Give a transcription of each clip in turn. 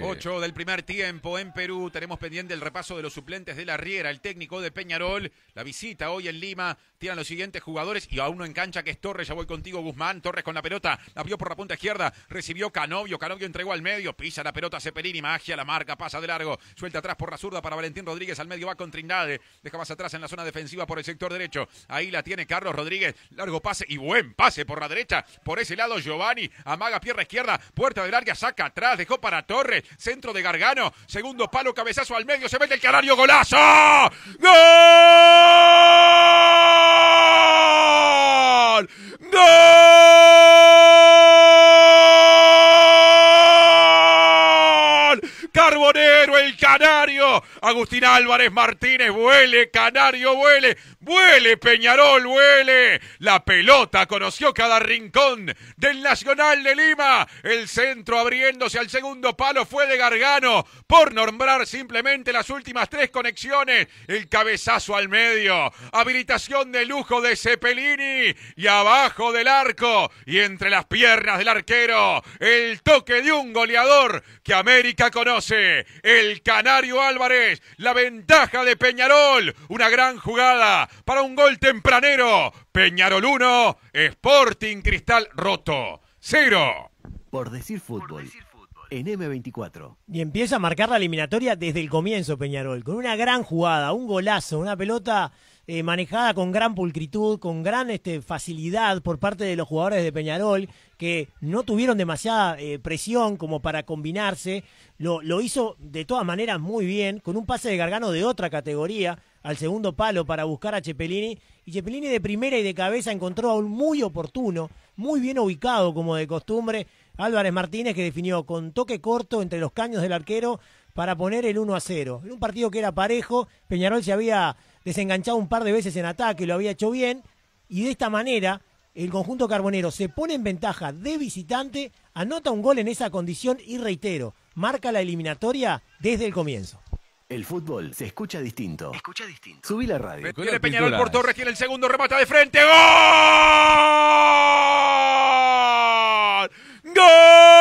8 del primer tiempo en Perú. Tenemos pendiente el repaso de los suplentes de la Riera, el técnico de Peñarol. La visita hoy en Lima. tienen los siguientes jugadores y a uno en cancha que es Torres. Ya voy contigo, Guzmán. Torres con la pelota. La vio por la punta izquierda. Recibió Canovio. Canovio entregó al medio. Pisa la pelota Seperini, Magia la marca. Pasa de largo. Suelta atrás por la zurda para Valentín Rodríguez. Al medio va con Trindade. Deja más atrás en la zona defensiva por el sector derecho. Ahí la tiene Carlos Rodríguez. Largo pase y buen pase por la derecha. Por ese lado Giovanni. Amaga pierna izquierda. Puerta de larga, Saca atrás. Dejó para Torres centro de Gargano, segundo palo, cabezazo al medio, se mete el canario, golazo. ¡Gol! ¡Gol! el canario. Agustín Álvarez Martínez, huele canario, huele huele Peñarol, huele La pelota conoció cada rincón del Nacional de Lima. El centro abriéndose al segundo palo fue de Gargano, por nombrar simplemente las últimas tres conexiones. El cabezazo al medio, habilitación de lujo de Cepelini y abajo del arco y entre las piernas del arquero, el toque de un goleador que América conoce el Canario Álvarez, la ventaja de Peñarol, una gran jugada para un gol tempranero. Peñarol 1, Sporting Cristal Roto 0. Por decir fútbol. En M24. Y empieza a marcar la eliminatoria desde el comienzo Peñarol, con una gran jugada, un golazo, una pelota eh, manejada con gran pulcritud, con gran este, facilidad por parte de los jugadores de Peñarol, que no tuvieron demasiada eh, presión como para combinarse. Lo, hizo de todas maneras muy bien, con un pase de Gargano de otra categoría al segundo palo para buscar a Chepelini. Y Chepelini de primera y de cabeza encontró a un muy oportuno, muy bien ubicado como de costumbre, Álvarez Martínez que definió con toque corto entre los caños del arquero para poner el 1 a 0. En un partido que era parejo, Peñarol se había desenganchado un par de veces en ataque, lo había hecho bien, y de esta manera el conjunto carbonero se pone en ventaja de visitante, anota un gol en esa condición y reitero, marca la eliminatoria desde el comienzo. El fútbol se escucha distinto. Escucha distinto. Subí la radio. Peñarol por Torres, tiene el segundo, remata de frente. ¡Gol! ¡Gol!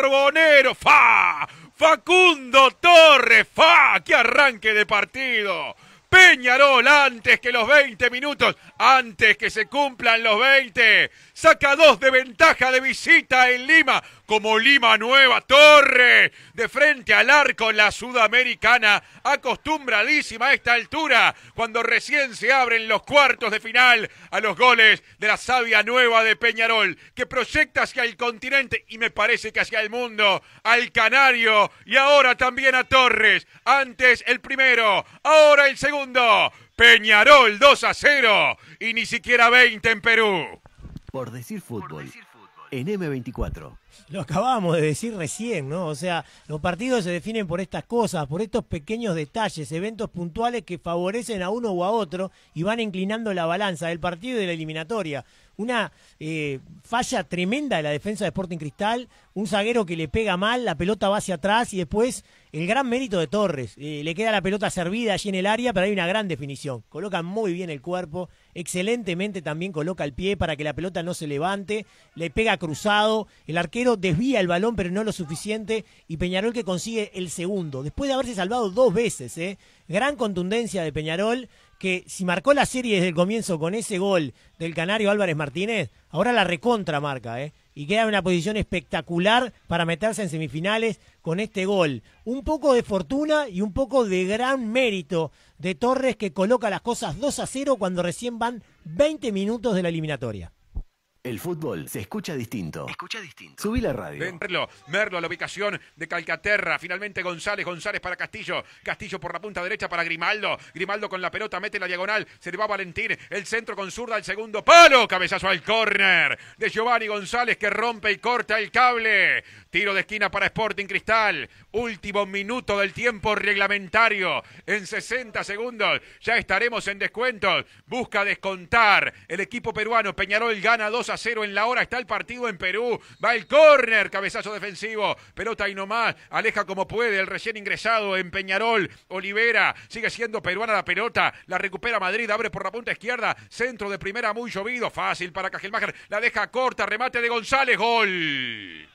Carbonero, fa. Facundo Torre, fa. ¡Qué arranque de partido! Peñarol antes que los 20 minutos, antes que se cumplan los 20, saca dos de ventaja de visita en Lima como Lima Nueva Torre, de frente al arco la sudamericana, acostumbradísima a esta altura, cuando recién se abren los cuartos de final a los goles de la savia nueva de Peñarol, que proyecta hacia el continente y me parece que hacia el mundo, al Canario y ahora también a Torres, antes el primero, ahora el segundo. Peñarol 2 a 0 y ni siquiera 20 en Perú. Por decir fútbol, Por decir fútbol. en M24 lo acabamos de decir recién, ¿no? O sea, los partidos se definen por estas cosas, por estos pequeños detalles, eventos puntuales que favorecen a uno o a otro y van inclinando la balanza del partido y de la eliminatoria una eh, falla tremenda de la defensa de Sporting Cristal, un zaguero que le pega mal, la pelota va hacia atrás y después el gran mérito de Torres, eh, le queda la pelota servida allí en el área, pero hay una gran definición, coloca muy bien el cuerpo, excelentemente también coloca el pie para que la pelota no se levante, le pega cruzado, el arquero desvía el balón pero no lo suficiente y Peñarol que consigue el segundo, después de haberse salvado dos veces, eh. gran contundencia de Peñarol, que si marcó la serie desde el comienzo con ese gol del canario Álvarez Martínez, ahora la recontra marca, ¿eh? Y queda en una posición espectacular para meterse en semifinales con este gol. Un poco de fortuna y un poco de gran mérito de Torres que coloca las cosas 2 a 0 cuando recién van 20 minutos de la eliminatoria. El fútbol se escucha distinto. Escucha distinto. Subí la radio. Merlo, a la ubicación de Calcaterra. Finalmente González, González para Castillo. Castillo por la punta derecha para Grimaldo. Grimaldo con la pelota, mete la diagonal. Se le va Valentín. El centro con zurda al segundo palo. Cabezazo al córner de Giovanni González que rompe y corta el cable. Tiro de esquina para Sporting Cristal. Último minuto del tiempo reglamentario. En 60 segundos ya estaremos en descuento Busca descontar el equipo peruano. Peñarol gana 2 a 0 en la hora. Está el partido en Perú. Va el córner, cabezazo defensivo. Pelota y nomás. Aleja como puede el recién ingresado en Peñarol. Olivera sigue siendo peruana la pelota. La recupera Madrid. Abre por la punta izquierda. Centro de primera muy llovido. Fácil para Cajelmacher. La deja corta. Remate de González. Gol.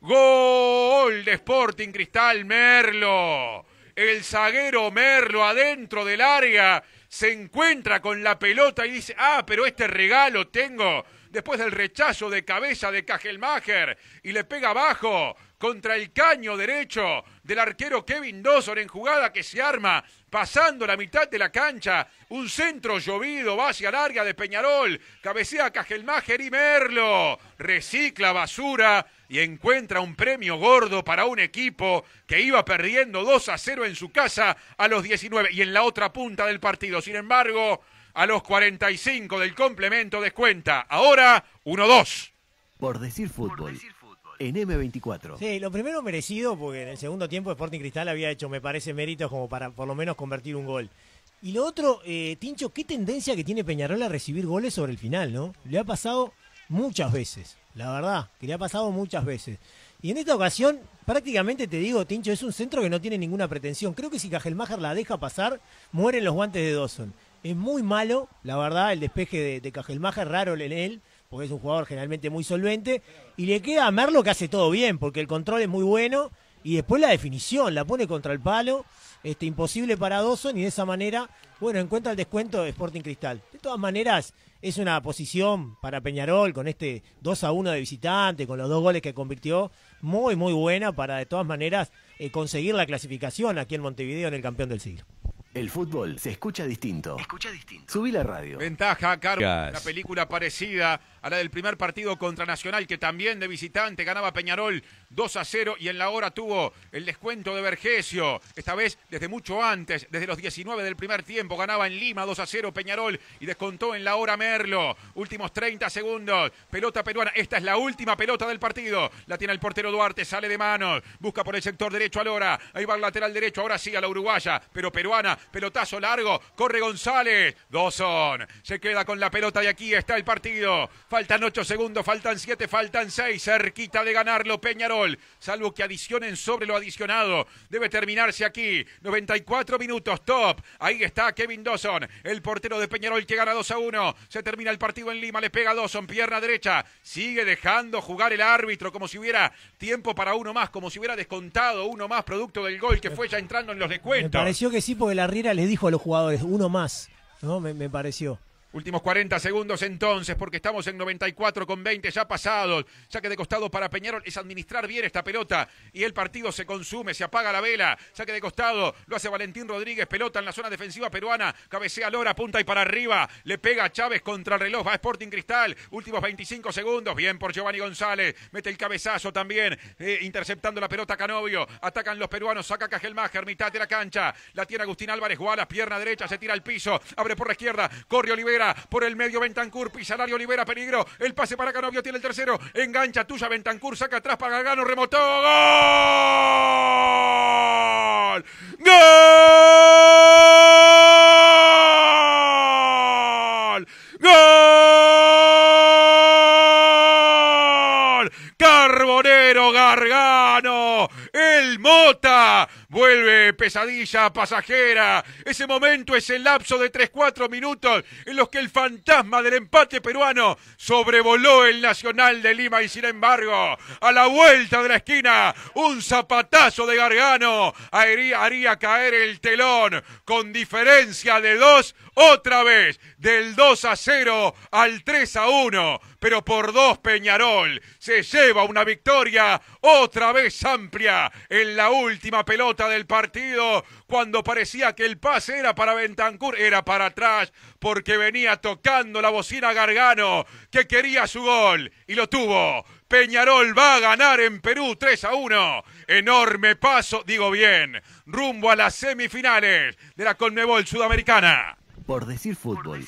Gol de Sporting Cristal Merlo. El zaguero Merlo adentro del área se encuentra con la pelota y dice, ah, pero este regalo tengo después del rechazo de cabeza de Cajelmacher y le pega abajo contra el caño derecho del arquero Kevin Dosor en jugada que se arma pasando la mitad de la cancha, un centro llovido, va hacia larga de Peñarol, cabecea Cajelmacher y Merlo, recicla basura y encuentra un premio gordo para un equipo que iba perdiendo 2 a 0 en su casa a los 19 y en la otra punta del partido. Sin embargo, a los 45 del complemento descuenta. Ahora 1-2. Por decir fútbol. En M24. Sí, lo primero merecido, porque en el segundo tiempo Sporting Cristal había hecho, me parece, méritos como para por lo menos convertir un gol. Y lo otro, eh, Tincho, qué tendencia que tiene Peñarol a recibir goles sobre el final, ¿no? Le ha pasado muchas veces, la verdad, que le ha pasado muchas veces. Y en esta ocasión, prácticamente te digo, Tincho, es un centro que no tiene ninguna pretensión. Creo que si Cajelmacher la deja pasar, mueren los guantes de Dawson. Es muy malo, la verdad, el despeje de, de es raro en él, porque es un jugador generalmente muy solvente. Y le queda a Merlo que hace todo bien, porque el control es muy bueno. Y después la definición, la pone contra el palo. Este, imposible para Dawson y de esa manera, bueno, encuentra el descuento de Sporting Cristal. De todas maneras, es una posición para Peñarol con este 2 a 1 de visitante, con los dos goles que convirtió, muy, muy buena para de todas maneras eh, conseguir la clasificación aquí en Montevideo en el campeón del siglo. El fútbol se escucha distinto. Escucha distinto. Subí la radio. Ventaja, Carlos, Una película parecida a la del primer partido contra Nacional, que también de visitante ganaba Peñarol 2 a 0 y en la hora tuvo el descuento de Vergesio. Esta vez desde mucho antes, desde los 19 del primer tiempo, ganaba en Lima 2 a 0 Peñarol y descontó en la hora Merlo. Últimos 30 segundos. Pelota peruana. Esta es la última pelota del partido. La tiene el portero Duarte, sale de manos. Busca por el sector derecho a Lora. Ahí va el lateral derecho. Ahora sí a la uruguaya, pero peruana. Pelotazo largo. Corre González. son se queda con la pelota Y aquí. Está el partido. Faltan 8 segundos, faltan 7, faltan 6. Cerquita de ganarlo Peñarol. Salvo que adicionen sobre lo adicionado. Debe terminarse aquí. 94 minutos, top. Ahí está Kevin Dawson, el portero de Peñarol que gana 2 a 1. Se termina el partido en Lima, le pega a Dawson, pierna derecha. Sigue dejando jugar el árbitro como si hubiera tiempo para uno más, como si hubiera descontado uno más producto del gol que fue ya entrando en los descuentos. Me pareció que sí, porque la Riera les dijo a los jugadores, uno más. ¿no? me pareció. Últimos 40 segundos entonces, porque estamos en 94 con 20 ya pasados. Saque de costado para Peñarol es administrar bien esta pelota y el partido se consume, se apaga la vela. Saque de costado, lo hace Valentín Rodríguez, pelota en la zona defensiva peruana, cabecea Lora, punta y para arriba, le pega Chávez contra el reloj, va Sporting Cristal. Últimos 25 segundos, bien por Giovanni González, mete el cabezazo también, eh, interceptando la pelota Canovio. Atacan los peruanos, saca Cajelmacher, mitad de la cancha, la tiene Agustín Álvarez, Guala, pierna derecha, se tira al piso, abre por la izquierda, corre Oliver por el medio Bentancur. Salario libera Peligro. El pase para Canovio. Tiene el tercero. Engancha tuya Bentancur. Saca atrás para Gargano. remoto. ¡Gol! ¡Gol! pesadilla pasajera, ese momento, es el lapso de 3-4 minutos en los que el fantasma del empate peruano sobrevoló el Nacional de Lima y sin embargo, a la vuelta de la esquina, un zapatazo de Gargano haría, haría caer el telón con diferencia de dos otra vez del 2 a 0 al 3 a 1, pero por dos Peñarol se lleva una victoria otra vez amplia en la última pelota del partido cuando parecía que el pase era para Bentancur, era para atrás porque venía tocando la bocina Gargano que quería su gol y lo tuvo. Peñarol va a ganar en Perú 3 a 1. Enorme paso, digo bien, rumbo a las semifinales de la Conmebol Sudamericana. Por decir fútbol.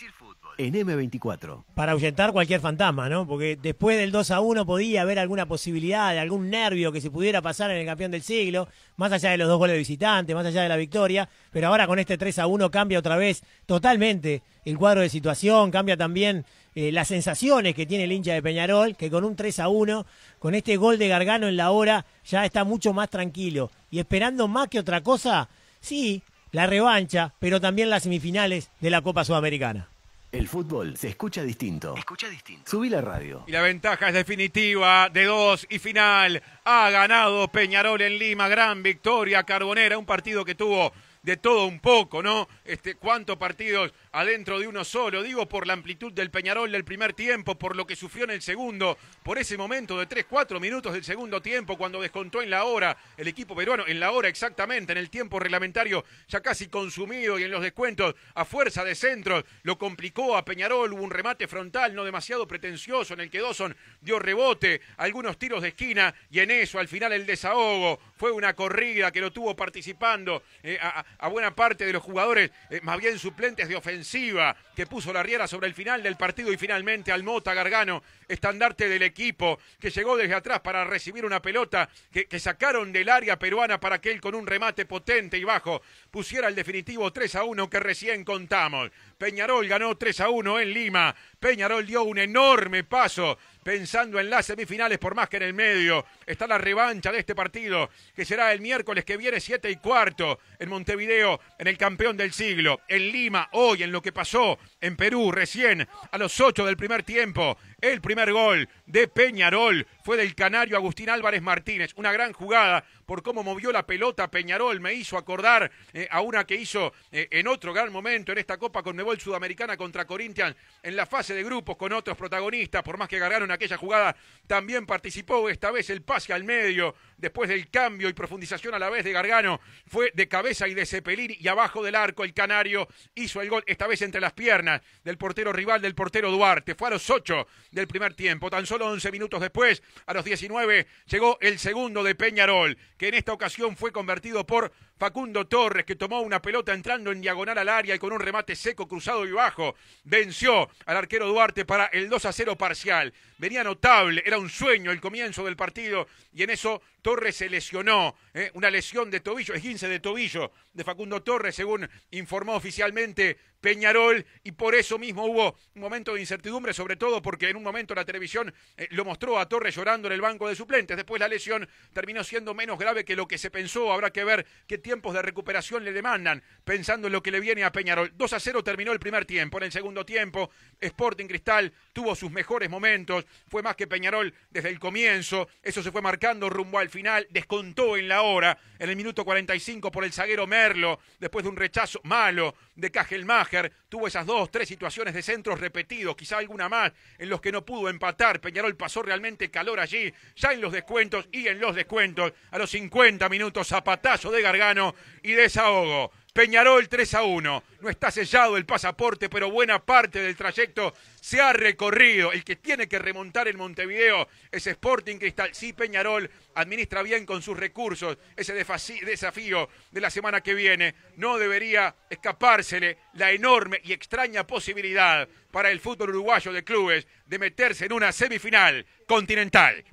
En M24. Para ahuyentar cualquier fantasma, ¿no? Porque después del 2 a 1 podía haber alguna posibilidad de algún nervio que se pudiera pasar en el campeón del siglo, más allá de los dos goles de visitante, más allá de la victoria. Pero ahora con este 3 a 1 cambia otra vez totalmente el cuadro de situación, cambia también eh, las sensaciones que tiene el hincha de Peñarol, que con un 3 a 1, con este gol de Gargano en la hora, ya está mucho más tranquilo. Y esperando más que otra cosa, sí, la revancha, pero también las semifinales de la Copa Sudamericana. El fútbol se escucha distinto. Escucha distinto. Subí la radio. Y la ventaja es definitiva de dos y final. Ha ganado Peñarol en Lima. Gran victoria carbonera. Un partido que tuvo de todo un poco, ¿no? Este, cuántos partidos adentro de uno solo, digo por la amplitud del Peñarol del primer tiempo, por lo que sufrió en el segundo, por ese momento de 3, 4 minutos del segundo tiempo cuando descontó en la hora el equipo peruano, en la hora exactamente, en el tiempo reglamentario ya casi consumido y en los descuentos a fuerza de centro lo complicó a Peñarol, hubo un remate frontal no demasiado pretencioso en el que Dawson dio rebote, algunos tiros de esquina y en eso al final el desahogo, fue una corrida que lo tuvo participando eh, a, buena parte de los jugadores, eh, más bien suplentes de ofensiva, que puso la riera sobre el final del partido y finalmente Almota Gargano, estandarte del equipo, que llegó desde atrás para recibir una pelota que, que sacaron del área peruana para que él con un remate potente y bajo pusiera el definitivo 3 a 1 que recién contamos. Peñarol ganó 3 a 1 en Lima. Peñarol dio un enorme paso pensando en las semifinales, por más que en el medio está la revancha de este partido, que será el miércoles que viene, 7 y cuarto, en Montevideo, en el campeón del siglo, en Lima, hoy, en lo que pasó en Perú, recién a los 8 del primer tiempo. El primer gol de Peñarol fue del canario Agustín Álvarez Martínez. Una gran jugada por cómo movió la pelota Peñarol. Me hizo acordar eh, a una que hizo eh, en otro gran momento en esta Copa con Nebol Sudamericana contra Corinthians en la fase de grupos con otros protagonistas. Por más que en aquella jugada, también participó esta vez el pase al medio después del cambio y profundización a la vez de Gargano. Fue de cabeza y de Cepelín y abajo del arco el canario hizo el gol esta vez entre las piernas del portero rival, del portero Duarte. Fue a los 8 del primer tiempo. Tan solo 11 minutos después, a los 19, llegó el segundo de Peñarol, que en esta ocasión fue convertido por Facundo Torres, que tomó una pelota entrando en diagonal al área y con un remate seco, cruzado y bajo, venció al arquero Duarte para el 2 a 0 parcial. Venía notable, era un sueño el comienzo del partido y en eso Torres se lesionó. ¿eh? Una lesión de tobillo, esguince de tobillo de Facundo Torres, según informó oficialmente Peñarol, y por eso mismo hubo un momento de incertidumbre, sobre todo porque en un momento la televisión eh, lo mostró a Torres llorando en el banco de suplentes. Después la lesión terminó siendo menos grave que lo que se pensó. Habrá que ver qué tiempos de recuperación le demandan, pensando en lo que le viene a Peñarol. 2 a 0 terminó el primer tiempo. En el segundo tiempo, Sporting Cristal tuvo sus mejores momentos, fue más que Peñarol desde el comienzo. Eso se fue marcando rumbo al final, descontó en la hora, en el minuto 45 por el zaguero Merlo, después de un rechazo malo de Cajelmacher tuvo esas dos, tres situaciones de centros repetidos, quizá alguna más, en los que no pudo empatar. Peñarol pasó realmente calor allí, ya en los descuentos y en los descuentos, a los 50 minutos, zapatazo de Gargano y desahogo. Peñarol 3 a 1. No está sellado el pasaporte, pero buena parte del trayecto se ha recorrido. El que tiene que remontar en Montevideo es Sporting Cristal. Sí, Peñarol administra bien con sus recursos ese desafío de la semana que viene. No debería escapársele la enorme y extraña posibilidad para el fútbol uruguayo de clubes de meterse en una semifinal continental.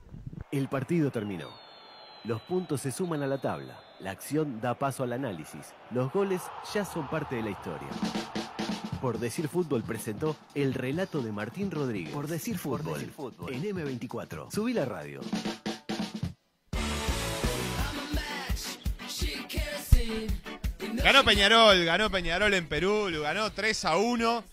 El partido terminó. Los puntos se suman a la tabla, la acción da paso al análisis, los goles ya son parte de la historia. Por Decir Fútbol presentó el relato de Martín Rodríguez. Por Decir Fútbol, en M24. Subí la radio. Ganó Peñarol, ganó Peñarol en Perú, ganó 3 a 1.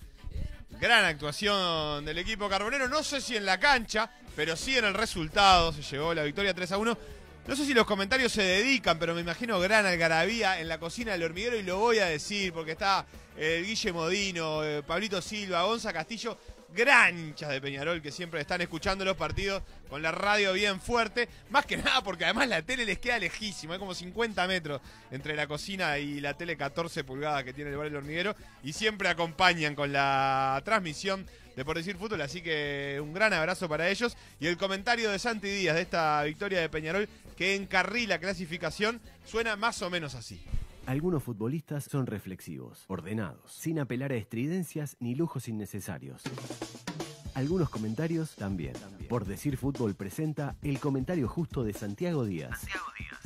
Gran actuación del equipo carbonero, no sé si en la cancha, pero sí en el resultado, se llevó la victoria 3 a 1. No sé si los comentarios se dedican, pero me imagino gran algarabía en la cocina del hormiguero y lo voy a decir porque está el eh, Guille Modino, eh, Pablito Silva, Gonza Castillo, gran de Peñarol que siempre están escuchando los partidos con la radio bien fuerte. Más que nada porque además la tele les queda lejísima, hay como 50 metros entre la cocina y la tele 14 pulgadas que tiene el bar del Hormiguero y siempre acompañan con la transmisión de Por Decir Fútbol. Así que un gran abrazo para ellos. Y el comentario de Santi Díaz de esta victoria de Peñarol que encarrila clasificación suena más o menos así. Algunos futbolistas son reflexivos, ordenados, sin apelar a estridencias ni lujos innecesarios. Algunos comentarios también. Por Decir Fútbol presenta el comentario justo de Santiago Díaz. Santiago Díaz.